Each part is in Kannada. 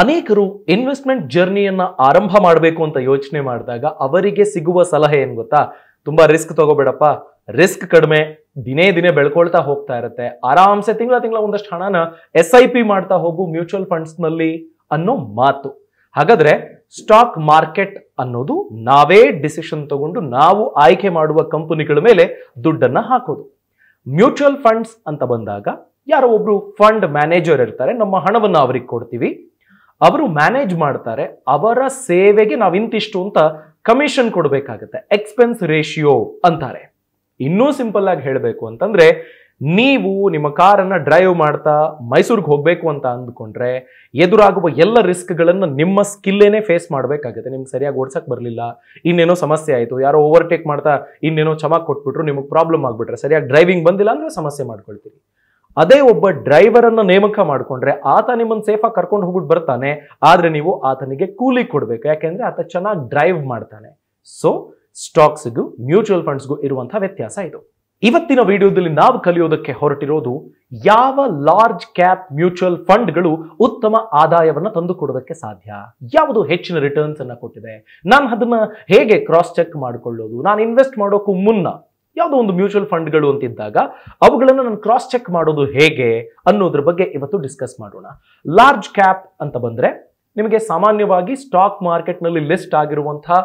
ಅನೇಕರು ಇನ್ವೆಸ್ಟ್ಮೆಂಟ್ ಜರ್ನಿಯನ್ನ ಆರಂಭ ಮಾಡಬೇಕು ಅಂತ ಯೋಚನೆ ಮಾಡಿದಾಗ ಅವರಿಗೆ ಸಿಗುವ ಸಲಹೆ ಏನು ಗೊತ್ತಾ ತುಂಬಾ ರಿಸ್ಕ್ ತಗೋಬೇಡಪ್ಪ ರಿಸ್ಕ್ ಕಡಿಮೆ ದಿನೇ ದಿನೇ ಬೆಳ್ಕೊಳ್ತಾ ಹೋಗ್ತಾ ಇರುತ್ತೆ ಆರಾಮ್ಸೆ ತಿಂಗಳ ತಿಂಗಳ ಒಂದಷ್ಟು ಹಣನ ಎಸ್ ಐ ಪಿ ಮಾಡ್ತಾ ಹೋಗು ಮ್ಯೂಚುವಲ್ ಫಂಡ್ಸ್ ನಲ್ಲಿ ಅನ್ನೋ ಮಾತು ಹಾಗಾದ್ರೆ ಸ್ಟಾಕ್ ಮಾರ್ಕೆಟ್ ಅನ್ನೋದು ನಾವೇ ಡಿಸಿಷನ್ ತಗೊಂಡು ನಾವು ಆಯ್ಕೆ ಮಾಡುವ ಕಂಪನಿಗಳ ಮೇಲೆ ದುಡ್ಡನ್ನ ಹಾಕೋದು ಮ್ಯೂಚುವಲ್ ಫಂಡ್ಸ್ ಅಂತ ಬಂದಾಗ ಯಾರೋ ಒಬ್ರು ಫಂಡ್ ಮ್ಯಾನೇಜರ್ ಇರ್ತಾರೆ ನಮ್ಮ ಹಣವನ್ನು ಅವ್ರಿಗೆ ಕೊಡ್ತೀವಿ ಅವರು ಮ್ಯಾನೇಜ್ ಮಾಡ್ತಾರೆ ಅವರ ಸೇವೆಗೆ ನಾವು ಇಂತಿಷ್ಟು ಅಂತ ಕಮಿಷನ್ ಕೊಡಬೇಕಾಗುತ್ತೆ ಎಕ್ಸ್ಪೆನ್ಸ್ ರೇಷಿಯೋ ಅಂತಾರೆ ಇನ್ನೂ ಸಿಂಪಲ್ ಆಗಿ ಹೇಳಬೇಕು ಅಂತಂದ್ರೆ ನೀವು ನಿಮ್ಮ ಕಾರನ್ನು ಡ್ರೈವ್ ಮಾಡ್ತಾ ಮೈಸೂರಿಗೆ ಹೋಗಬೇಕು ಅಂತ ಅಂದ್ಕೊಂಡ್ರೆ ಎದುರಾಗುವ ಎಲ್ಲ ರಿಸ್ಕ್ಗಳನ್ನು ನಿಮ್ಮ ಸ್ಕಿಲ್ಲೇನೆ ಫೇಸ್ ಮಾಡಬೇಕಾಗುತ್ತೆ ನಿಮ್ಗೆ ಸರಿಯಾಗಿ ಓಡ್ಸಕ್ ಬರಲಿಲ್ಲ ಇನ್ನೇನೋ ಸಮಸ್ಯೆ ಆಯಿತು ಯಾರೋ ಓವರ್ಟೇಕ್ ಮಾಡ್ತಾ ಇನ್ನೇನೋ ಚಮಕ್ ಕೊಟ್ಬಿಟ್ರು ನಿಮಗೆ ಪ್ರಾಬ್ಲಮ್ ಆಗಿಬಿಟ್ರೆ ಸರಿಯಾಗಿ ಡ್ರೈವಿಂಗ್ ಬಂದಿಲ್ಲ ಅಂದರೆ ಸಮಸ್ಯೆ ಮಾಡ್ಕೊಳ್ತೀರಿ ಅದೇ ಒಬ್ಬ ಡ್ರೈವರ್ ಅನ್ನ ನೇಮಕ ಮಾಡಿಕೊಂಡ್ರೆ ಆತ ನಿಮ್ಮನ್ನು ಸೇಫಾಗಿ ಕರ್ಕೊಂಡು ಹೋಗ್ಬಿಟ್ಟು ಬರ್ತಾನೆ ಆದ್ರೆ ನೀವು ಆತನಿಗೆ ಕೂಲಿ ಕೊಡ್ಬೇಕು ಯಾಕೆಂದ್ರೆ ಆತ ಚೆನ್ನಾಗಿ ಡ್ರೈವ್ ಮಾಡ್ತಾನೆ ಸೊ ಸ್ಟಾಕ್ಸ್ಗೂ ಮ್ಯೂಚುವಲ್ ಫಂಡ್ಸ್ಗೂ ಇರುವಂತಹ ವ್ಯತ್ಯಾಸ ಇದು ಇವತ್ತಿನ ವಿಡಿಯೋದಲ್ಲಿ ನಾವು ಕಲಿಯೋದಕ್ಕೆ ಹೊರಟಿರೋದು ಯಾವ ಲಾರ್ಜ್ ಕ್ಯಾಪ್ ಮ್ಯೂಚುವಲ್ ಫಂಡ್ಗಳು ಉತ್ತಮ ಆದಾಯವನ್ನು ತಂದುಕೊಡೋದಕ್ಕೆ ಸಾಧ್ಯ ಯಾವುದು ಹೆಚ್ಚಿನ ರಿಟರ್ನ್ಸ್ ಅನ್ನ ಕೊಟ್ಟಿದೆ ನಾನು ಅದನ್ನ ಹೇಗೆ ಕ್ರಾಸ್ ಚೆಕ್ ಮಾಡಿಕೊಳ್ಳೋದು ನಾನು ಇನ್ವೆಸ್ಟ್ ಮಾಡೋಕ್ಕೂ ಮುನ್ನ ಯಾವುದೋ ಒಂದು ಮ್ಯೂಚುವಲ್ ಫಂಡ್ಗಳು ಅಂತಿದ್ದಾಗ ಅವುಗಳನ್ನು ನಾನು ಕ್ರಾಸ್ ಚೆಕ್ ಮಾಡೋದು ಹೇಗೆ ಅನ್ನೋದ್ರ ಬಗ್ಗೆ ಇವತ್ತು ಡಿಸ್ಕಸ್ ಮಾಡೋಣ ಲಾರ್ಜ್ ಕ್ಯಾಪ್ ಅಂತ ಬಂದರೆ ನಿಮಗೆ ಸಾಮಾನ್ಯವಾಗಿ ಸ್ಟಾಕ್ ಮಾರ್ಕೆಟ್ನಲ್ಲಿ ಲಿಸ್ಟ್ ಆಗಿರುವಂತಹ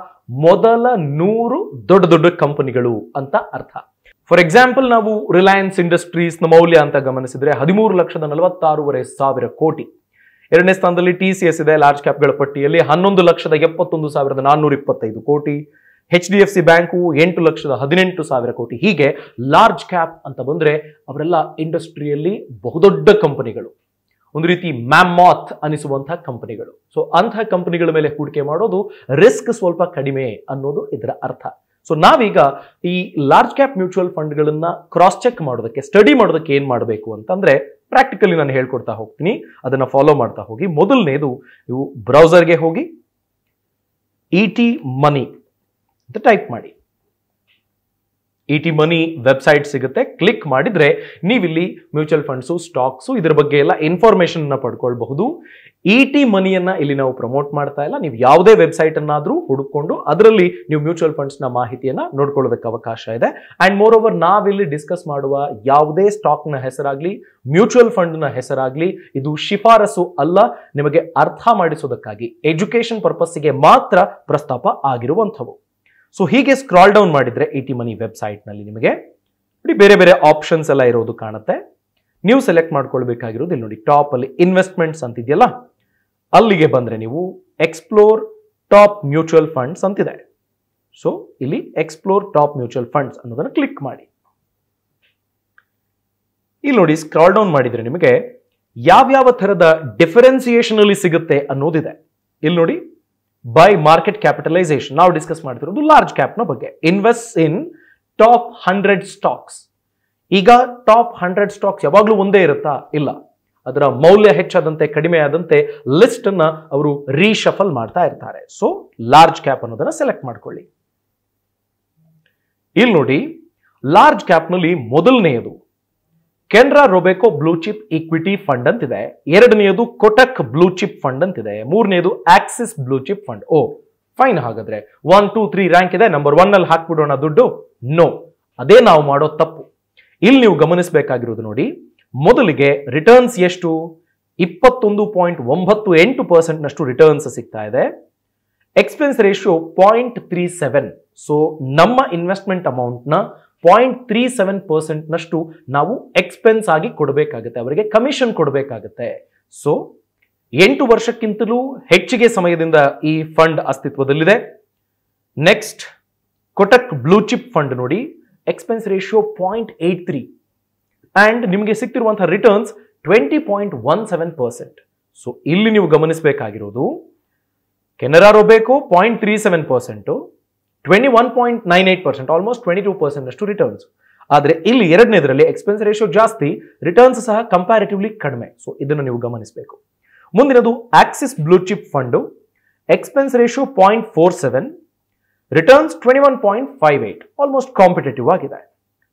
ಮೊದಲ ನೂರು ದೊಡ್ಡ ದೊಡ್ಡ ಕಂಪನಿಗಳು ಅಂತ ಅರ್ಥ ಫಾರ್ ಎಕ್ಸಾಂಪಲ್ ನಾವು ರಿಲಯನ್ಸ್ ಇಂಡಸ್ಟ್ರೀಸ್ನ ಮೌಲ್ಯ ಅಂತ ಗಮನಿಸಿದ್ರೆ ಹದಿಮೂರು ಲಕ್ಷದ ನಲವತ್ತಾರೂವರೆ ಸಾವಿರ ಕೋಟಿ ಎರಡನೇ ಸ್ಥಾನದಲ್ಲಿ ಟಿ ಸಿ ಎಸ್ ಇದೆ ಲಾರ್ಜ್ ಕ್ಯಾಪ್ಗಳ ಪಟ್ಟಿಯಲ್ಲಿ ಹನ್ನೊಂದು ಲಕ್ಷದ ಎಪ್ಪತ್ತೊಂದು ಸಾವಿರದ ನಾನ್ನೂರ ಇಪ್ಪತ್ತೈದು ಕೋಟಿ H D F C bank ಎಂಟು ಲಕ್ಷದ ಹದಿನೆಂಟು ಸಾವಿರ ಕೋಟಿ ಹೀಗೆ ಲಾರ್ಜ್ ಕ್ಯಾಪ್ ಅಂತ ಬಂದರೆ ಅವರೆಲ್ಲ ಇಂಡಸ್ಟ್ರಿಯಲ್ಲಿ ಬಹುದೊಡ್ಡ ಕಂಪನಿಗಳು ಒಂದು ರೀತಿ ಮ್ಯಾಮಾತ್ ಅನಿಸುವಂತಹ ಕಂಪನಿಗಳು ಸೊ ಅಂತಹ ಕಂಪನಿಗಳ ಮೇಲೆ ಹೂಡಿಕೆ ಮಾಡೋದು ರಿಸ್ಕ್ ಸ್ವಲ್ಪ ಕಡಿಮೆ ಅನ್ನೋದು ಇದರ ಅರ್ಥ ಸೊ ನಾವೀಗ ಈ ಲಾರ್ಜ್ ಕ್ಯಾಪ್ ಮ್ಯೂಚುವಲ್ ಫಂಡ್ಗಳನ್ನ ಕ್ರಾಸ್ ಚೆಕ್ ಮಾಡೋದಕ್ಕೆ ಸ್ಟಡಿ ಮಾಡೋದಕ್ಕೆ ಏನು ಮಾಡಬೇಕು ಅಂತಂದ್ರೆ ಪ್ರಾಕ್ಟಿಕಲಿ ನಾನು ಹೇಳ್ಕೊಡ್ತಾ ಹೋಗ್ತೀನಿ ಅದನ್ನ ಫಾಲೋ ಮಾಡ್ತಾ ಹೋಗಿ ಮೊದಲನೇದು ನೀವು ಬ್ರೌಸರ್ಗೆ ಹೋಗಿ ಇ ಟಿ ಮನಿ ಅಂತ ಟೈಪ್ ಮಾಡಿ ಇ ಟಿ ಮನಿ ವೆಬ್ಸೈಟ್ ಸಿಗುತ್ತೆ ಕ್ಲಿಕ್ ಮಾಡಿದ್ರೆ ನೀವಿಲ್ಲಿ ಮ್ಯೂಚುವಲ್ ಫಂಡ್ಸು ಸ್ಟಾಕ್ಸು ಇದ್ರ ಬಗ್ಗೆ ಎಲ್ಲ ಇನ್ಫಾರ್ಮೇಷನ್ನ ಪಡ್ಕೊಳ್ಬಹುದು ಇ ಟಿ ಮನಿಯನ್ನು ಇಲ್ಲಿ ನಾವು ಪ್ರಮೋಟ್ ಮಾಡ್ತಾ ಇಲ್ಲ ನೀವು ಯಾವುದೇ ವೆಬ್ಸೈಟನ್ನಾದರೂ ಹುಡುಕೊಂಡು ಅದರಲ್ಲಿ ನೀವು ಮ್ಯೂಚುವಲ್ ಫಂಡ್ಸ್ನ ಮಾಹಿತಿಯನ್ನು ನೋಡ್ಕೊಳ್ಳೋದಕ್ಕೆ ಅವಕಾಶ ಇದೆ ಆ್ಯಂಡ್ ಮೋರ್ ಓವರ್ ನಾವಿಲ್ಲಿ ಡಿಸ್ಕಸ್ ಮಾಡುವ ಯಾವುದೇ ಸ್ಟಾಕ್ನ ಹೆಸರಾಗ್ಲಿ ಮ್ಯೂಚುವಲ್ ಫಂಡ್ನ ಹೆಸರಾಗಲಿ ಇದು ಶಿಫಾರಸು ಅಲ್ಲ ನಿಮಗೆ ಅರ್ಥ ಮಾಡಿಸೋದಕ್ಕಾಗಿ ಎಜುಕೇಷನ್ ಪರ್ಪಸ್ಸಿಗೆ ಮಾತ್ರ ಪ್ರಸ್ತಾಪ ಆಗಿರುವಂಥವು ಸೊ ಹೀಗೆ ಸ್ಕ್ರಾಲ್ ಡೌನ್ ಮಾಡಿದ್ರೆ ಇ ಟಿ ಮನಿ ನಲ್ಲಿ ನಿಮಗೆ ನೋಡಿ ಬೇರೆ ಬೇರೆ ಆಪ್ಷನ್ಸ್ ಎಲ್ಲ ಇರೋದು ಕಾಣುತ್ತೆ ನೀವು ಸೆಲೆಕ್ಟ್ ಮಾಡ್ಕೊಳ್ಬೇಕಾಗಿರೋದು ಇಲ್ಲಿ ನೋಡಿ ಅಲ್ಲಿ ಇನ್ವೆಸ್ಟ್ಮೆಂಟ್ಸ್ ಅಂತಿದೆಯಲ್ಲ ಅಲ್ಲಿಗೆ ಬಂದ್ರೆ ನೀವು ಎಕ್ಸ್ಪ್ಲೋರ್ ಟಾಪ್ ಮ್ಯೂಚುವಲ್ ಫಂಡ್ಸ್ ಅಂತಿದೆ ಸೊ ಇಲ್ಲಿ ಎಕ್ಸ್ಪ್ಲೋರ್ ಟಾಪ್ ಮ್ಯೂಚುವಲ್ ಫಂಡ್ಸ್ ಅನ್ನೋದನ್ನ ಕ್ಲಿಕ್ ಮಾಡಿ ಇಲ್ಲಿ ನೋಡಿ ಸ್ಕ್ರಾಲ್ ಡೌನ್ ಮಾಡಿದ್ರೆ ನಿಮಗೆ ಯಾವ್ಯಾವ ಥರದ ಅಲ್ಲಿ ಸಿಗುತ್ತೆ ಅನ್ನೋದಿದೆ ಇಲ್ಲಿ ನೋಡಿ ಬೈ ಮಾರ್ಕೆಟ್ ಕ್ಯಾಪಿಟಲೈಸೇಷನ್ ನಾವು ಡಿಸ್ಕಸ್ ಮಾಡ್ತಿರೋದು ಲಾರ್ಜ್ ಕ್ಯಾಪ್ ನ ಬಗ್ಗೆ invest in top hundred stocks ಈಗ ಟಾಪ್ ಹಂಡ್ರೆಡ್ ಸ್ಟಾಕ್ಸ್ ಯಾವಾಗಲೂ ಒಂದೇ ಇರುತ್ತಾ ಇಲ್ಲ ಅದರ ಮೌಲ್ಯ ಹೆಚ್ಚಾದಂತೆ ಕಡಿಮೆ ಆದಂತೆ ಲಿಸ್ಟ್ ಅನ್ನ ಅವರು ರೀಶಫಲ್ ಮಾಡ್ತಾ ಇರ್ತಾರೆ ಸೊ ಲಾರ್ಜ್ ಕ್ಯಾಪ್ ಅನ್ನೋದನ್ನ ಸೆಲೆಕ್ಟ್ ಮಾಡ್ಕೊಳ್ಳಿ ಇಲ್ಲಿ ನೋಡಿ ಲಾರ್ಜ್ ನಲ್ಲಿ ಮೊದಲನೆಯದು Canara Robeco blue chip equity fund ಅಂತಿದೆ ಎರಡನೆಯದು ಕೊಟಕ್ ಬ್ಲೂ ಚಿಪ್ ಫಂಡ್ ಅಂತಿದೆ ಮೂರನೇದು Axis blue chip fund oh fine ಹಾಗಾದ್ರೆ ಒನ್ ಟೂ ತ್ರೀ ರ್ಯಾಂಕ್ ಇದೆ ನಂಬರ್ ಒನ್ ಅಲ್ಲಿ ಹಾಕ್ಬಿಡೋಣ ದುಡ್ಡು ನೋ ಅದೇ ನಾವು ಮಾಡೋ ತಪ್ಪು ಇಲ್ಲಿ ನೀವು ಗಮನಿಸಬೇಕಾಗಿರೋದು ನೋಡಿ ಮೊದಲಿಗೆ ರಿಟರ್ನ್ಸ್ ಎಷ್ಟು ಇಪ್ಪತ್ತೊಂದು ಪಾಯಿಂಟ್ ಒಂಬತ್ತು ಎಂಟು ಪರ್ಸೆಂಟ್ನಷ್ಟು ರಿಟರ್ನ್ಸ್ ಸಿಗ್ತಾ ಇದೆ expense ratio point three seven so ನಮ್ಮ ಇನ್ವೆಸ್ಟ್ಮೆಂಟ್ ಅಮೌಂಟ್ನ ಪಾಯಿಂಟ್ ತ್ರೀ ಸೆವೆನ್ ಪರ್ಸೆಂಟ್ನಷ್ಟು ನಾವು ಎಕ್ಸ್ಪೆನ್ಸ್ ಆಗಿ ಕೊಡಬೇಕಾಗುತ್ತೆ ಅವರಿಗೆ ಕಮಿಷನ್ ಕೊಡಬೇಕಾಗುತ್ತೆ ಸೊ ಎಂಟು ವರ್ಷಕ್ಕಿಂತಲೂ ಹೆಚ್ಚಿಗೆ ಸಮಯದಿಂದ ಈ ಫಂಡ್ ಅಸ್ತಿತ್ವದಲ್ಲಿದೆ next Kotak blue chip fund ನೋಡಿ expense ratio point eight three and ನಿಮಗೆ ಸಿಕ್ತಿರುವಂತಹ returns twenty point one seven percent so ಇಲ್ಲಿ ನೀವು ಗಮನಿಸಬೇಕಾಗಿರೋದು Canara Robeco point three seven percent twenty one point nine percent almost twenty two percent returns ಆದರೆ ಇಲ್ಲಿ ಎರಡನೇದರಲ್ಲಿ ಎಕ್ಸ್ಪೆನ್ಸ್ ರೇಷಿಯೋ ಜಾಸ್ತಿ ರಿಟರ್ನ್ಸ್ ಸಹ ಕಂಪ್ಯಾರಿಟಿವ್ಲಿ ಕಡಿಮೆ ಸೊ ಇದನ್ನು ನೀವು ಗಮನಿಸಬೇಕು ಮುಂದಿನದು Axis blue chip fund expense ratio point four seven returns twenty one point five eight almost competitive ಆಗಿದೆ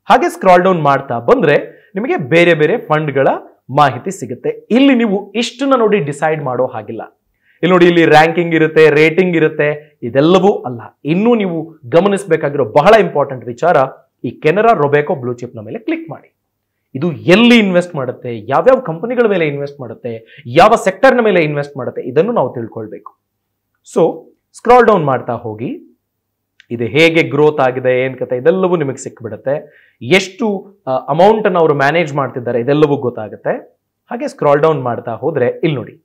ಹಾಗೆ ಸ್ಕ್ರಾಲ್ ಡೌನ್ ಮಾಡ್ತಾ ಬಂದ್ರೆ ನಿಮಗೆ ಬೇರೆ ಬೇರೆ ಫಂಡ್ಗಳ ಮಾಹಿತಿ ಸಿಗುತ್ತೆ ಇಲ್ಲಿ ನೀವು ಇಷ್ಟನ್ನ ನೋಡಿ ಡಿಸೈಡ್ ಮಾಡೋ ಹಾಗಿಲ್ಲ ಇಲ್ಲಿ ನೋಡಿ ಇಲ್ಲಿ ರ್ಯಾಂಕಿಂಗ್ ಇರುತ್ತೆ ರೇಟಿಂಗ್ ಇರುತ್ತೆ ಇದೆಲ್ಲವೂ ಅಲ್ಲ ಇನ್ನೂ ನೀವು ಗಮನಿಸಬೇಕಾಗಿರೋ ಬಹಳ ಇಂಪಾರ್ಟೆಂಟ್ ವಿಚಾರ ಈ ಕೆನರಾ ರೊಬೆಕೋ ಬ್ಲೂ ಚಿಪ್ನ ಮೇಲೆ ಕ್ಲಿಕ್ ಮಾಡಿ ಇದು ಎಲ್ಲಿ ಇನ್ವೆಸ್ಟ್ ಮಾಡುತ್ತೆ ಯಾವ್ಯಾವ ಕಂಪನಿಗಳ ಮೇಲೆ ಇನ್ವೆಸ್ಟ್ ಮಾಡುತ್ತೆ ಯಾವ ಸೆಕ್ಟರ್ನ ಮೇಲೆ ಇನ್ವೆಸ್ಟ್ ಮಾಡುತ್ತೆ ಇದನ್ನು ನಾವು ತಿಳ್ಕೊಳ್ಬೇಕು ಸೊ ಸ್ಕ್ರಾಲ್ ಡೌನ್ ಮಾಡ್ತಾ ಹೋಗಿ ಇದು ಹೇಗೆ ಗ್ರೋತ್ ಆಗಿದೆ ಏನ್ ಕತೆ ಇದೆಲ್ಲವೂ ನಿಮಗೆ ಸಿಕ್ಬಿಡುತ್ತೆ ಎಷ್ಟು ಅಮೌಂಟನ್ನು ಅವರು ಮ್ಯಾನೇಜ್ ಮಾಡ್ತಿದ್ದಾರೆ ಇದೆಲ್ಲವೂ ಗೊತ್ತಾಗುತ್ತೆ ಹಾಗೆ ಸ್ಕ್ರಾಲ್ ಡೌನ್ ಮಾಡ್ತಾ ಹೋದ್ರೆ ಇಲ್ಲಿ ನೋಡಿ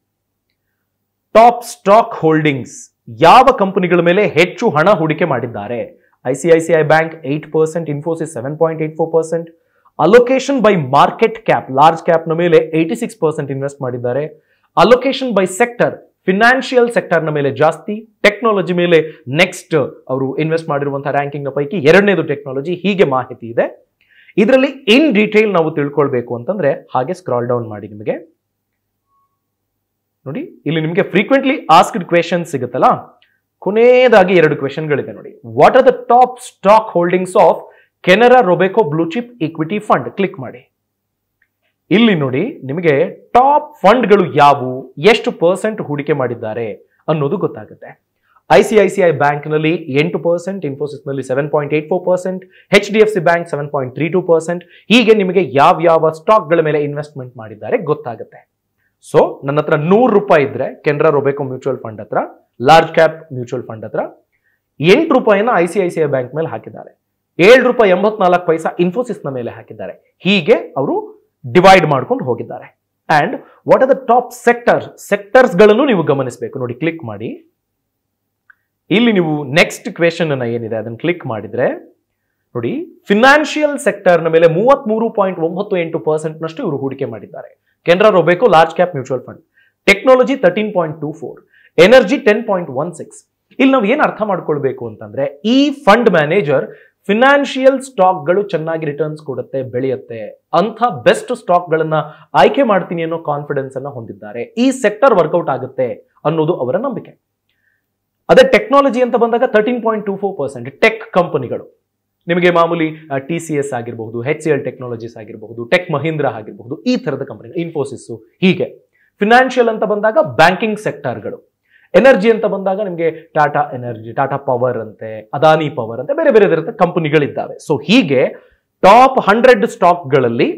ಟಾಪ್ ಸ್ಟಾಕ್ ಹೋಲ್ಡಿಂಗ್ಸ್ ಯಾವ ಕಂಪನಿಗಳ ಮೇಲೆ ಹೆಚ್ಚು ಹಣ ಹೂಡಿಕೆ ಮಾಡಿದ್ದಾರೆ I bank eight percent Infosys seven point eight four percent allocation by market cap large ಕ್ಯಾಪ್ನ ಮೇಲೆ ಏಯ್ಟಿ ಸಿಕ್ಸ್ ಪರ್ಸೆಂಟ್ ಇನ್ವೆಸ್ಟ್ ಮಾಡಿದ್ದಾರೆ ಅಲೋಕೇಶನ್ ಬೈ ಸೆಕ್ಟರ್ ಫಿನಾನ್ಷಿಯಲ್ ಸೆಕ್ಟರ್ನ ಮೇಲೆ ಜಾಸ್ತಿ ಟೆಕ್ನಾಲಜಿ ಮೇಲೆ ನೆಕ್ಸ್ಟ್ ಅವರು ಇನ್ವೆಸ್ಟ್ ಮಾಡಿರುವಂತಹ ನ ಪೈಕಿ ಎರಡನೇದು ಟೆಕ್ನಾಲಜಿ ಹೀಗೆ ಮಾಹಿತಿ ಇದೆ ಇದರಲ್ಲಿ ಇನ್ ಡೀಟೇಲ್ ನಾವು ತಿಳ್ಕೊಳ್ಬೇಕು ಅಂತಂದ್ರೆ ಹಾಗೆ ಸ್ಕ್ರಾಲ್ ಡೌನ್ ಮಾಡಿ ನಿಮಗೆ ನೋಡಿ ಇಲ್ಲಿ ನಿಮಗೆ ಫ್ರೀಕ್ವೆಂಟ್ಲಿ ಆಸ್ಕ್ಡ್ ಕ್ವೆಶನ್ ಸಿಗುತ್ತಲ್ಲ ಕೊನೆಯದಾಗಿ ಎರಡು ಕ್ವೆಶನ್ಗಳಿದೆ ನೋಡಿ what are the top stock holdings of Canara Robeco blue chip equity fund click ಮಾಡಿ ಇಲ್ಲಿ ನೋಡಿ ನಿಮಗೆ ಟಾಪ್ ಫಂಡ್ಗಳು ಯಾವುವು ಎಷ್ಟು ಪರ್ಸೆಂಟ್ ಹೂಡಿಕೆ ಮಾಡಿದ್ದಾರೆ ಅನ್ನೋದು ಗೊತ್ತಾಗುತ್ತೆ I C I C I ಬ್ಯಾಂಕ್ನಲ್ಲಿ ಎಂಟು ಪರ್ಸೆಂಟ್ ಇನ್ಫೋಸಿಸ್ನಲ್ಲಿ seven point eight four percent H D F C bank seven point three two percent ಹೀಗೆ ನಿಮಗೆ ಯಾವ ಯಾವ ಸ್ಟಾಕ್ಗಳ ಮೇಲೆ ಇನ್ವೆಸ್ಟ್ಮೆಂಟ್ ಮಾಡಿದ್ದಾರೆ ಗೊತ್ತಾಗುತ್ತೆ ಸೊ ನನ್ನ ಹತ್ರ ನೂರು ರೂಪಾಯಿ ಇದ್ರೆ ಕೆನರಾ ರೊಬೆಕೋ ಮ್ಯೂಚುವಲ್ ಫಂಡ್ ಹತ್ರ ಲಾರ್ಜ್ ಕ್ಯಾಪ್ ಮ್ಯೂಚುವಲ್ ಫಂಡ್ ಹತ್ರ ಎಂಟು ರೂಪಾಯಿನ I C I C I bank ಮೇಲೆ ಹಾಕಿದ್ದಾರೆ ಏಳು ರೂಪಾಯಿ ಎಂಬತ್ನಾಲ್ಕು ಪೈಸಾ ಇನ್ಫೋಸಿಸ್ನ ಮೇಲೆ ಹಾಕಿದ್ದಾರೆ ಹೀಗೆ ಅವರು ಡಿವೈಡ್ ಮಾಡ್ಕೊಂಡು ಹೋಗಿದ್ದಾರೆ and what are the top sector sectors ಗಳನ್ನು ನೀವು ಗಮನಿಸಬೇಕು ನೋಡಿ ಕ್ಲಿಕ್ ಮಾಡಿ ಇಲ್ಲಿ ನೀವು ನೆಕ್ಸ್ಟ್ ಕ್ವೆಶನ್ ಅನ್ನ ಏನಿದೆ ಅದನ್ನು ಕ್ಲಿಕ್ ಮಾಡಿದ್ರೆ ನೋಡಿ ಫಿನಾನ್ಷಿಯಲ್ ಸೆಕ್ಟರ್ನ ಮೇಲೆ ಮೂರು ಪಾಯಿಂಟ್ ಒಂಬತ್ತು ಎಂಟು ಪರ್ಸೆಂಟ್ನಷ್ಟು ಇವರು ಹೂಡಿಕೆ ಮಾಡಿದ್ದಾರೆ Canara Robeco large cap mutual fund technology thirteen point two four energy ten point one six ಇಲ್ಲಿ ನಾವು ಏನು ಅರ್ಥ ಮಾಡ್ಕೊಳ್ಬೇಕು ಅಂತಂದ್ರೆ ಈ ಫಂಡ್ ಮ್ಯಾನೇಜರ್ ಫಿನಾನ್ಷಿಯಲ್ ಸ್ಟಾಕ್ಗಳು ಚೆನ್ನಾಗಿ ರಿಟರ್ನ್ಸ್ ಕೊಡುತ್ತೆ ಬೆಳೆಯುತ್ತೆ ಅಂಥ ಬೆಸ್ಟ್ ಸ್ಟಾಕ್ಗಳನ್ನ ಆಯ್ಕೆ ಮಾಡ್ತೀನಿ ಅನ್ನೋ ಕಾನ್ಫಿಡೆನ್ಸ್ ಅನ್ನ ಹೊಂದಿದ್ದಾರೆ ಈ ಸೆಕ್ಟರ್ ವರ್ಕೌಟ್ ಆಗುತ್ತೆ ಅನ್ನೋದು ಅವರ ನಂಬಿಕೆ ಅದೇ ಟೆಕ್ನಾಲಜಿ ಅಂತ ಬಂದಾಗ thirteen point two four percent tech ಕಂಪನಿಗಳು ನಿಮಗೆ ಮಾಮೂಲಿ ಟಿ ಸಿ ಎಸ್ ಆಗಿರಬಹುದು ಹೆಚ್ ಸಿ ಎಲ್ ಟೆಕ್ನಾಲಜೀಸ್ ಆಗಿರಬಹುದು ಟೆಕ್ ಮಹೀಂದ್ರ ಆಗಿರಬಹುದು ಈ ಥರದ ಕಂಪನಿಗಳು ಇನ್ಫೋಸಿಸ್ ಹೀಗೆ ಫಿನಾನ್ಷಿಯಲ್ ಅಂತ ಬಂದಾಗ ಬ್ಯಾಂಕಿಂಗ್ ಸೆಕ್ಟರ್ಗಳು ಎನರ್ಜಿ ಅಂತ ಬಂದಾಗ ನಿಮಗೆ ಟಾಟಾ ಎನರ್ಜಿ ಟಾಟಾ ಪವರ್ ಅಂತೆ ಅದಾನಿ ಪವರ್ ಅಂತೆ ಬೇರೆ ಬೇರೆ ಥರದ ಕಂಪನಿಗಳಿದ್ದಾವೆ ಸೊ ಹೀಗೆ ಟಾಪ್ ಹಂಡ್ರೆಡ್ ಸ್ಟಾಕ್ಗಳಲ್ಲಿ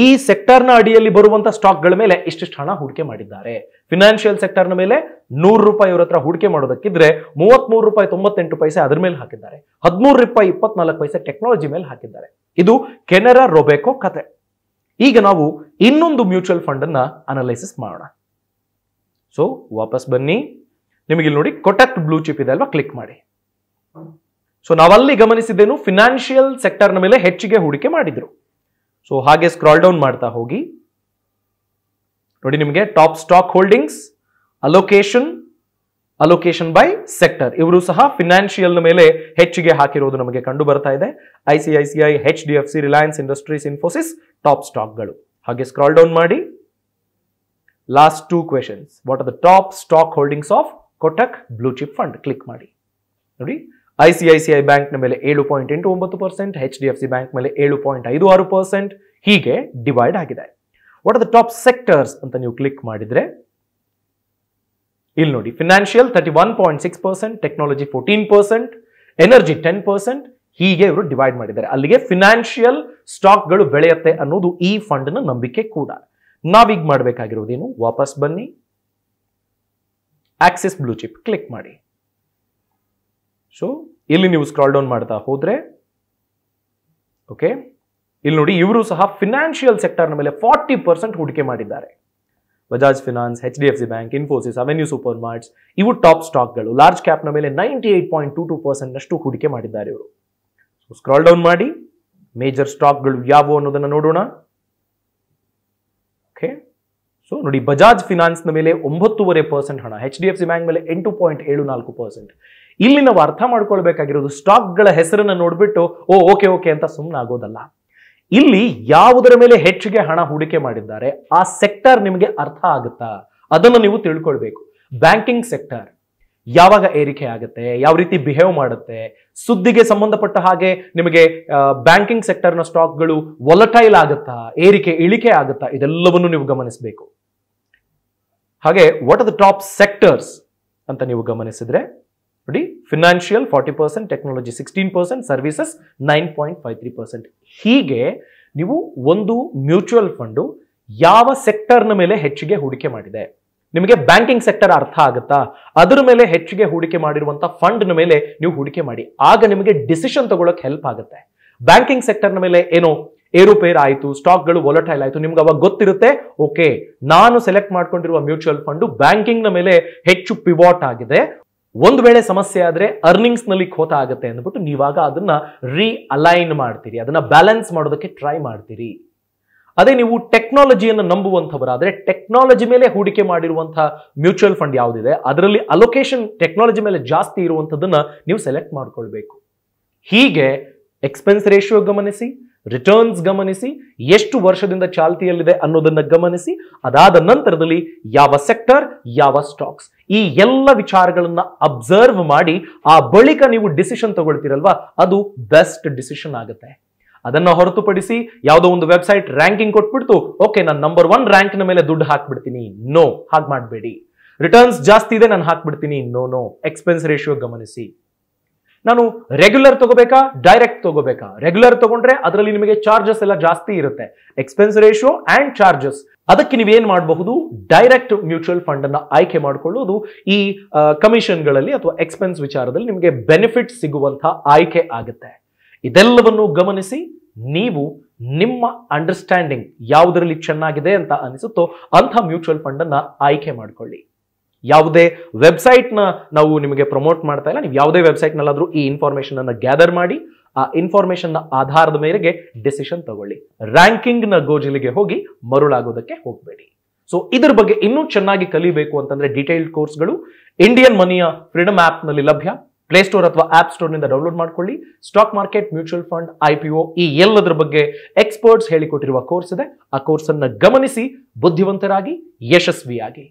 ಈ ಸೆಕ್ಟರ್ನ ಅಡಿಯಲ್ಲಿ ಬರುವಂತ ಸ್ಟಾಕ್ಗಳ ಮೇಲೆ ಇಷ್ಟಿಷ್ಟು ಹಣ ಹೂಡಿಕೆ ಮಾಡಿದ್ದಾರೆ ಫಿನಾನ್ಷಿಯಲ್ ಸೆಕ್ಟರ್ನ ಮೇಲೆ ನೂರು ರೂಪಾಯಿ ಇವರ ಹತ್ರ ಹೂಡಿಕೆ ಮಾಡೋದಕ್ಕಿದ್ರೆ ಮೂರು ರೂಪಾಯಿ ತೊಂಬತ್ತೆಂಟು ಪೈಸೆ ಅದ್ರ ಮೇಲೆ ಹಾಕಿದ್ದಾರೆ ಹದಿಮೂರು ರೂಪಾಯಿ ಇಪ್ಪತ್ನಾಲ್ಕು ಪೈಸೆ ಟೆಕ್ನಾಲಜಿ ಮೇಲೆ ಹಾಕಿದ್ದಾರೆ ಇದು ಕೆನರಾ ರೊಬೆಕೋ ಕತೆ ಈಗ ನಾವು ಇನ್ನೊಂದು ಮ್ಯೂಚುವಲ್ ಫಂಡ್ ಅನ್ನ ಅನಲೈಸಿಸ್ ಮಾಡೋಣ ಸೊ ವಾಪಸ್ ಬನ್ನಿ ನಿಮಗೆ ಇಲ್ಲಿ ನೋಡಿ ಕೊಟಕ್ ಬ್ಲೂ ಚಿಪ್ ಇದೆ ಅಲ್ವಾ ಕ್ಲಿಕ್ ಮಾಡಿ ಸೊ ನಾವಲ್ಲಿ ಗಮನಿಸಿದ್ದೇನು ಫಿನಾನ್ಷಿಯಲ್ ಸೆಕ್ಟರ್ನ ಮೇಲೆ ಹೆಚ್ಚಿಗೆ ಹೂಡಿಕೆ ಮಾಡಿದ್ರು ಸೊ ಹಾಗೆ ಸ್ಕ್ರಾಲ್ ಡೌನ್ ಮಾಡ್ತಾ ಹೋಗಿ ನೋಡಿ ನಿಮಗೆ top stock holdings allocation allocation by sector ಇವರು ಸಹ ಫಿನಾನ್ಷಿಯಲ್ ಮೇಲೆ ಹೆಚ್ಚಿಗೆ ಹಾಕಿರೋದು ನಮಗೆ ಕಂಡು ಬರ್ತಾ ಇದೆ I C I C I H D F C Reliance Industries Infosys top ಸ್ಟಾಕ್ಗಳು ಹಾಗೆ ಸ್ಕ್ರಾಲ್ ಡೌನ್ ಮಾಡಿ last two questions what are the top stock holdings of Kotak blue chip fund click ಮಾಡಿ ನೋಡಿ I C I C I ಬ್ಯಾಂಕ್ನ ಮೇಲೆ ಏಳು ಪಾಯಿಂಟ್ ಎಂಟು ಒಂಬತ್ತು percent H D F C bank ಮೇಲೆ ಏಳು ಪಾಯಿಂಟ್ ಐದು ಆರು ಪರ್ಸೆಂಟ್ ಹೀಗೆ ಡಿವೈಡ್ ಆಗಿದೆ what are the top sectors ಅಂತ ನೀವು ಕ್ಲಿಕ್ ಮಾಡಿದ್ರೆ ಇಲ್ಲಿ ನೋಡಿ financial thirty one point six percent technology fourteen percent energy ten percent ಹೀಗೆ ಇವರು ಡಿವೈಡ್ ಮಾಡಿದ್ದಾರೆ ಅಲ್ಲಿಗೆ ಫಿನಾನ್ಷಿಯಲ್ ಸ್ಟಾಕ್ ಗಳು ಬೆಳೆಯುತ್ತೆ ಅನ್ನೋದು ಈ ಫಂಡ್ನ ನಂಬಿಕೆ ಕೂಡ ನಾವೀಗ ಮಾಡಬೇಕಾಗಿರೋದೇನು ವಾಪಸ್ ಬನ್ನಿ ಆಕ್ಸಿಸ್ ಬ್ಲೂ ಚಿಪ್ ಕ್ಲಿಕ್ ಮಾಡಿ ಸೊ ಇಲ್ಲಿ ನೀವು ಸ್ಕ್ರಾಲ್ ಡೌನ್ ಮಾಡ್ತಾ ಹೋದ್ರೆ ಓಕೆ ಇಲ್ಲಿ ನೋಡಿ ಇವರು ಸಹ ಫಿನಾನ್ಷಿಯಲ್ ಸೆಕ್ಟರ್ ಮೇಲೆ ಫಾರ್ಟಿ ಪರ್ಸೆಂಟ್ ಹೂಡಿಕೆ ಮಾಡಿದ್ದಾರೆ Bajaj finance H D F C bank Infosys Avenue supermarts ಇವು ಟಾಪ್ ಸ್ಟಾಕ್ಗಳು ಲಾರ್ಜ್ ನ ಮೇಲೆ ninety eight point two percent ಪರ್ಸೆಂಟ್ನಷ್ಟು ಹೂಡಿಕೆ ಮಾಡಿದ್ದಾರೆ ಇವರು ಸೊ ಸ್ಕ್ರಾಲ್ ಡೌನ್ ಮಾಡಿ ಮೇಜರ್ ಸ್ಟಾಕ್ಗಳು ಯಾವುವು ಅನ್ನೋದನ್ನ ನೋಡೋಣ ಓಕೆ ಸೊ ನೋಡಿ ಬಜಾಜ್ ನ ಮೇಲೆ ಒಂಬತ್ತೂವರೆ ಪರ್ಸೆಂಟ್ ಹಣ H D F C bank ಮೇಲೆ ಎಂಟು ಪಾಯಿಂಟ್ ಏಳು ನಾಲ್ಕು ಪರ್ಸೆಂಟ್ ಇಲ್ಲಿ ನಾವು ಅರ್ಥ ಮಾಡ್ಕೊಳ್ಬೇಕಾಗಿರೋದು ಸ್ಟಾಕ್ಗಳ ಹೆಸರನ್ನು ನೋಡ್ಬಿಟ್ಟು ಓ ಓಕೆ ಓಕೆ ಅಂತ ಆಗೋದಲ್ಲ ಇಲ್ಲಿ ಯಾವುದರ ಮೇಲೆ ಹೆಚ್ಚಿಗೆ ಹಣ ಹೂಡಿಕೆ ಮಾಡಿದ್ದಾರೆ ಆ ಸೆಕ್ಟರ್ ನಿಮಗೆ ಅರ್ಥ ಆಗುತ್ತಾ ಅದನ್ನು ನೀವು ತಿಳ್ಕೊಳ್ಬೇಕು ಬ್ಯಾಂಕಿಂಗ್ ಸೆಕ್ಟರ್ ಯಾವಾಗ ಏರಿಕೆ ಆಗುತ್ತೆ ಯಾವ ರೀತಿ ಬಿಹೇವ್ ಮಾಡುತ್ತೆ ಸುದ್ದಿಗೆ ಸಂಬಂಧಪಟ್ಟ ಹಾಗೆ ನಿಮಗೆ ಬ್ಯಾಂಕಿಂಗ್ ಸೆಕ್ಟರ್ನ ಸ್ಟಾಕ್ಗಳು ವಲಟೈಲ್ ಆಗುತ್ತಾ ಏರಿಕೆ ಇಳಿಕೆ ಆಗುತ್ತಾ ಇದೆಲ್ಲವನ್ನು ನೀವು ಗಮನಿಸಬೇಕು ಹಾಗೆ what are the top sectors ಅಂತ ನೀವು ಗಮನಿಸಿದ್ರೆ ನೋಡಿ financial forty percent technology sixteen percent services nine point five three percent ಹೀಗೆ ನೀವು ಒಂದು ಮ್ಯೂಚುವಲ್ ಫಂಡು ಯಾವ ಸೆಕ್ಟರ್ನ ಮೇಲೆ ಹೆಚ್ಚಿಗೆ ಹೂಡಿಕೆ ಮಾಡಿದೆ ನಿಮಗೆ ಬ್ಯಾಂಕಿಂಗ್ ಸೆಕ್ಟರ್ ಅರ್ಥ ಆಗುತ್ತಾ ಅದರ ಮೇಲೆ ಹೆಚ್ಚಿಗೆ ಹೂಡಿಕೆ ಮಾಡಿರುವಂಥ ಫಂಡ್ನ ಮೇಲೆ ನೀವು ಹೂಡಿಕೆ ಮಾಡಿ ಆಗ ನಿಮಗೆ ಡಿಸಿಷನ್ ತಗೊಳಕ್ಕೆ ಹೆಲ್ಪ್ ಆಗುತ್ತೆ ಬ್ಯಾಂಕಿಂಗ್ ಸೆಕ್ಟರ್ನ ಮೇಲೆ ಏನೋ ಏರುಪೇರ್ ಆಯಿತು ಸ್ಟಾಕ್ಗಳು ವೊಲಟೈಲ್ ಆಯಿತು ನಿಮ್ಗೆ ಅವಾಗ ಗೊತ್ತಿರುತ್ತೆ ಓಕೆ ನಾನು ಸೆಲೆಕ್ಟ್ ಮಾಡ್ಕೊಂಡಿರುವ ಮ್ಯೂಚುವಲ್ ಫಂಡು ಬ್ಯಾಂಕಿಂಗ್ನ ಮೇಲೆ ಹೆಚ್ಚು ಪಿವಾಟ್ ಆಗಿದೆ ಒಂದು ವೇಳೆ ಸಮಸ್ಯೆ ಆದರೆ ನಲ್ಲಿ ಖೋತ ಆಗುತ್ತೆ ಅಂದ್ಬಿಟ್ಟು ನೀವಾಗ ಅದನ್ನ ರೀ ಅಲೈನ್ ಮಾಡ್ತೀರಿ ಅದನ್ನ ಬ್ಯಾಲೆನ್ಸ್ ಮಾಡೋದಕ್ಕೆ ಟ್ರೈ ಮಾಡ್ತೀರಿ ಅದೇ ನೀವು ಟೆಕ್ನಾಲಜಿಯನ್ನು ನಂಬುವಂಥವರಾದರೆ ಟೆಕ್ನಾಲಜಿ ಮೇಲೆ ಹೂಡಿಕೆ ಮಾಡಿರುವಂತಹ ಮ್ಯೂಚುವಲ್ ಫಂಡ್ ಯಾವುದಿದೆ ಅದರಲ್ಲಿ ಅಲೊಕೇಶನ್ ಟೆಕ್ನಾಲಜಿ ಮೇಲೆ ಜಾಸ್ತಿ ಇರುವಂಥದ್ದನ್ನು ನೀವು ಸೆಲೆಕ್ಟ್ ಮಾಡ್ಕೊಳ್ಬೇಕು ಹೀಗೆ ಎಕ್ಸ್ಪೆನ್ಸ್ ರೇಷಿಯೋ ಗಮನಿಸಿ ರಿಟರ್ನ್ಸ್ ಗಮನಿಸಿ ಎಷ್ಟು ವರ್ಷದಿಂದ ಚಾಲ್ತಿಯಲ್ಲಿದೆ ಅನ್ನೋದನ್ನು ಗಮನಿಸಿ ಅದಾದ ನಂತರದಲ್ಲಿ ಯಾವ ಸೆಕ್ಟರ್ ಯಾವ ಸ್ಟಾಕ್ಸ್ ಈ ಎಲ್ಲ ವಿಚಾರಗಳನ್ನ ಅಬ್ಸರ್ವ್ ಮಾಡಿ ಆ ಬಳಿಕ ನೀವು ಡಿಸಿಷನ್ ತಗೊಳ್ತೀರಲ್ವಾ ಅದು ಬೆಸ್ಟ್ ಡಿಸಿಷನ್ ಆಗುತ್ತೆ ಅದನ್ನ ಹೊರತುಪಡಿಸಿ ಯಾವುದೋ ಒಂದು ವೆಬ್ಸೈಟ್ ರ್ಯಾಂಕಿಂಗ್ ಕೊಟ್ಬಿಡ್ತು ಓಕೆ ನಾನು ನಂಬರ್ ಒನ್ ನ ಮೇಲೆ ದುಡ್ಡು ಹಾಕ್ಬಿಡ್ತೀನಿ ನೋ ಹಾಗೆ ಮಾಡಬೇಡಿ ರಿಟರ್ನ್ಸ್ ಜಾಸ್ತಿ ಇದೆ ನಾನು ಹಾಕ್ಬಿಡ್ತೀನಿ ನೋ ನೋ ಎಕ್ಸ್ಪೆನ್ಸ್ ರೇಷಿಯೋ ಗಮನಿಸಿ ನಾನು ರೆಗ್ಯುಲರ್ ತಗೋಬೇಕಾ ಡೈರೆಕ್ಟ್ ತಗೋಬೇಕಾ ರೆಗ್ಯುಲರ್ ತಗೊಂಡ್ರೆ ಅದರಲ್ಲಿ ನಿಮಗೆ ಚಾರ್ಜಸ್ ಎಲ್ಲ ಜಾಸ್ತಿ ಇರುತ್ತೆ ಎಕ್ಸ್ಪೆನ್ಸ್ ರೇಷಿಯೋ ಅಂಡ್ ಚಾರ್ಜಸ್ ಅದಕ್ಕೆ ಏನ್ ಮಾಡಬಹುದು ಡೈರೆಕ್ಟ್ ಮ್ಯೂಚುವಲ್ ಫಂಡ್ ಅನ್ನ ಆಯ್ಕೆ ಮಾಡಿಕೊಳ್ಳೋದು ಈ ಕಮಿಷನ್ಗಳಲ್ಲಿ ಅಥವಾ ಎಕ್ಸ್ಪೆನ್ಸ್ ವಿಚಾರದಲ್ಲಿ ನಿಮಗೆ ಬೆನಿಫಿಟ್ ಸಿಗುವಂತಹ ಆಯ್ಕೆ ಆಗುತ್ತೆ ಇದೆಲ್ಲವನ್ನು ಗಮನಿಸಿ ನೀವು ನಿಮ್ಮ ಅಂಡರ್ಸ್ಟ್ಯಾಂಡಿಂಗ್ ಯಾವುದರಲ್ಲಿ ಚೆನ್ನಾಗಿದೆ ಅಂತ ಅನಿಸುತ್ತೋ ಅಂಥ ಮ್ಯೂಚುವಲ್ ಫಂಡನ್ನು ಆಯ್ಕೆ ಮಾಡಿಕೊಳ್ಳಿ ಯಾವುದೇ ನ ನಾವು ನಿಮಗೆ ಪ್ರಮೋಟ್ ಮಾಡ್ತಾ ಇಲ್ಲ ನೀವು ಯಾವುದೇ ವೆಬ್ಸೈಟ್ನಲ್ಲಾದರೂ ಈ ಇನ್ಫಾರ್ಮೇಷನ್ ಅನ್ನ ಗ್ಯಾದರ್ ಮಾಡಿ ಆ ಇನ್ಫಾರ್ಮೇಷನ್ನ ಆಧಾರದ ಮೇರೆಗೆ ಡಿಸಿಷನ್ ತಗೊಳ್ಳಿ ರ್ಯಾಂಕಿಂಗ್ ನ ಗೋಜಿಲಿಗೆ ಹೋಗಿ ಮರುಳಾಗೋದಕ್ಕೆ ಹೋಗಬೇಡಿ ಸೊ ಇದ್ರ ಬಗ್ಗೆ ಇನ್ನೂ ಚೆನ್ನಾಗಿ ಕಲಿಬೇಕು ಅಂತಂದ್ರೆ ಡೀಟೇಲ್ಡ್ ಕೋರ್ಸ್ಗಳು ಇಂಡಿಯನ್ ಮನಿಯ ಫ್ರೀಡಮ್ ನಲ್ಲಿ ಲಭ್ಯ ಪ್ಲೇಸ್ಟೋರ್ ಅಥವಾ ಆಪ್ ಸ್ಟೋರ್ನಿಂದ ಡೌನ್ಲೋಡ್ ಮಾಡ್ಕೊಳ್ಳಿ stock market mutual fund I P O ಈ ಎಲ್ಲದರ ಬಗ್ಗೆ ಎಕ್ಸ್ಪರ್ಟ್ಸ್ ಹೇಳಿಕೊಟ್ಟಿರುವ ಕೋರ್ಸ್ ಇದೆ ಆ ಕೋರ್ಸನ್ನು ಗಮನಿಸಿ ಬುದ್ಧಿವಂತರಾಗಿ ಯಶಸ್ವಿಯಾಗಿ